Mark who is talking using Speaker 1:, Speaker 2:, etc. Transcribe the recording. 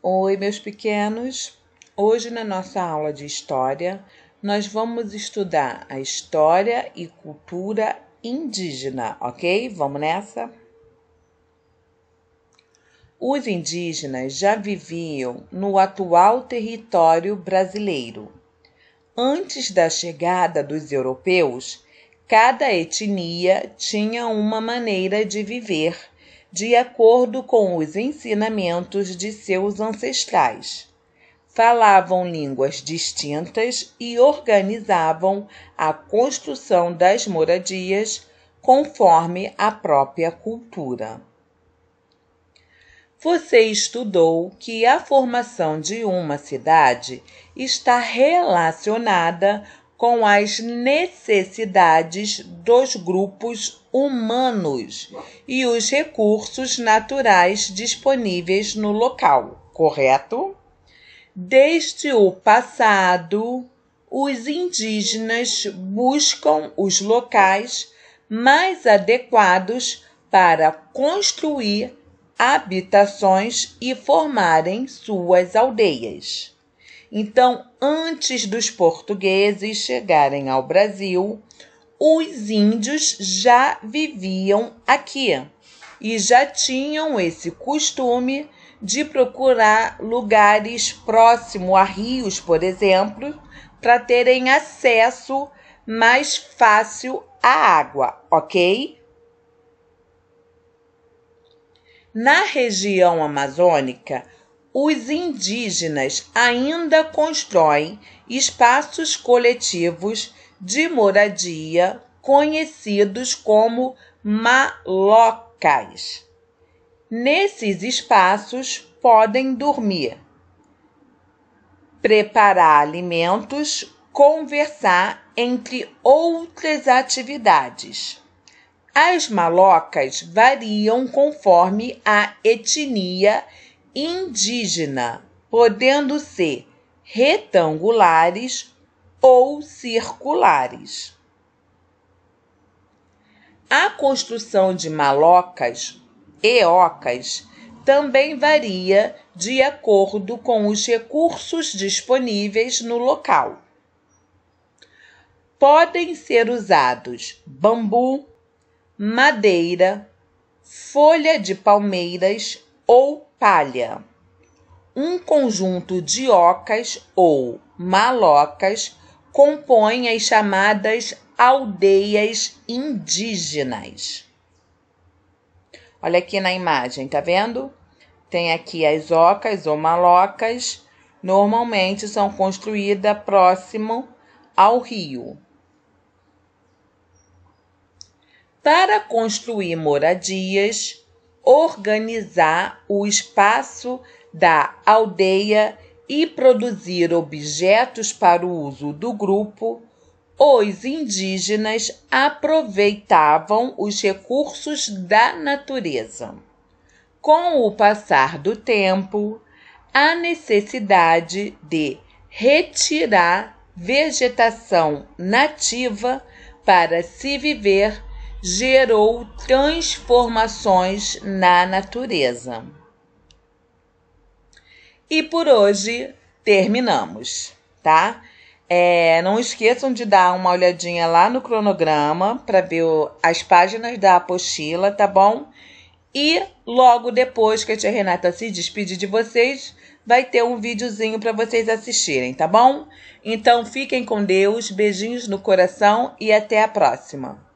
Speaker 1: Oi, meus pequenos! Hoje, na nossa aula de História, nós vamos estudar a história e cultura indígena, ok? Vamos nessa? Os indígenas já viviam no atual território brasileiro. Antes da chegada dos europeus, cada etnia tinha uma maneira de viver de acordo com os ensinamentos de seus ancestrais. Falavam línguas distintas e organizavam a construção das moradias conforme a própria cultura. Você estudou que a formação de uma cidade está relacionada com as necessidades dos grupos humanos e os recursos naturais disponíveis no local, correto? Desde o passado, os indígenas buscam os locais mais adequados para construir habitações e formarem suas aldeias. Então, antes dos portugueses chegarem ao Brasil, os índios já viviam aqui e já tinham esse costume de procurar lugares próximo a rios, por exemplo, para terem acesso mais fácil à água, ok? Na região amazônica, os indígenas ainda constroem espaços coletivos de moradia conhecidos como malocas. Nesses espaços podem dormir, preparar alimentos, conversar, entre outras atividades. As malocas variam conforme a etnia e indígena, podendo ser retangulares ou circulares. A construção de malocas e ocas também varia de acordo com os recursos disponíveis no local. Podem ser usados bambu, madeira, folha de palmeiras ou palha. Um conjunto de ocas ou malocas compõe as chamadas aldeias indígenas. Olha aqui na imagem, tá vendo? Tem aqui as ocas ou malocas, normalmente são construídas próximo ao rio. Para construir moradias, organizar o espaço da aldeia e produzir objetos para o uso do grupo, os indígenas aproveitavam os recursos da natureza. Com o passar do tempo, a necessidade de retirar vegetação nativa para se viver gerou transformações na natureza. E por hoje terminamos, tá? É, não esqueçam de dar uma olhadinha lá no cronograma para ver o, as páginas da apostila, tá bom? E logo depois que a tia Renata se despedir de vocês, vai ter um videozinho para vocês assistirem, tá bom? Então fiquem com Deus, beijinhos no coração e até a próxima.